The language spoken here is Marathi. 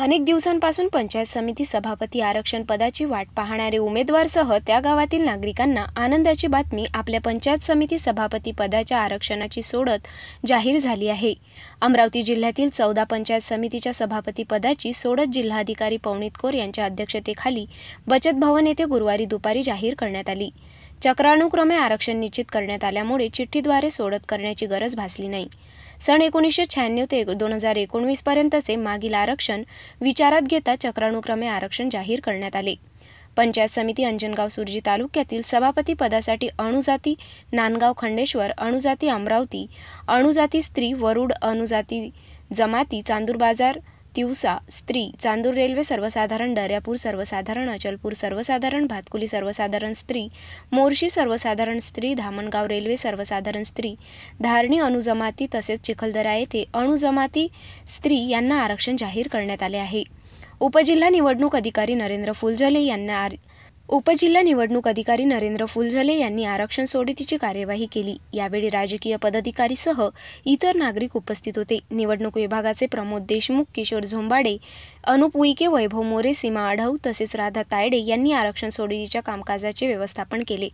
अनेक दिवसांपासून पंचायत समिती सभापती आरक्षण पदाची वाट पाहणारे उमेदवारसह त्या गावातील नागरिकांना आनंदाची बातमी आपल्या पंचायत समिती सभापती पदाच्या आरक्षणाची सोडत जाहीर झाली आहे अमरावती जिल्ह्यातील चौदा पंचायत समितीच्या सभापती पदाची सोडत जिल्हाधिकारी पवनीत कोर यांच्या अध्यक्षतेखाली बचत भवन येथे गुरुवारी दुपारी जाहीर करण्यात आली चक्रानुक्रमे आरक्षण निश्चित करण्यात आल्यामुळे चिठ्ठीद्वारे सोडत करण्याची गरज भासली नाही सन एकोणीसशे शहाण्णव ते दोन हजार एकोणवीसपर्यंतचे मागील आरक्षण विचारात घेता चक्रानुक्रमे आरक्षण जाहीर करण्यात आले पंचायत समिती अंजनगाव सुरजी तालुक्यातील सभापती पदासाठी अणुजाती नांदगाव खंडेश्वर अणुजाती अमरावती अणुजाती स्त्री वरुड अणुजाती जमाती चांदूर बाजार तिवसा स्त्री चांदूर रेल्वे सर्वसाधारण दर्यापूर सर्वसाधारण अचलपूर सर्वसाधारण भातकुली सर्वसाधारण स्त्री मोर्शी सर्वसाधारण स्त्री धामणगाव रेल्वे सर्वसाधारण स्त्री धारणी अणुजमाती तसेच चिखलदरा येथे अणुजमाती स्त्री यांना आरक्षण जाहीर करण्यात आले आहे उपजिल्हा निवडणूक अधिकारी नरेंद्र फुलझले यांना उपजिल्हा निवडणूक अधिकारी नरेंद्र फुलझले यांनी आरक्षण सोडतीची कार्यवाही केली यावेळी राजकीय पदाधिकारीसह इतर नागरिक उपस्थित होते निवडणूक विभागाचे प्रमोद देशमुख किशोर झोंबाडे अनुप उईके वैभव मोरे सीमा आढाऊ तसेच राधा तायडे यांनी आरक्षण सोडतीच्या कामकाजाचे व्यवस्थापन केले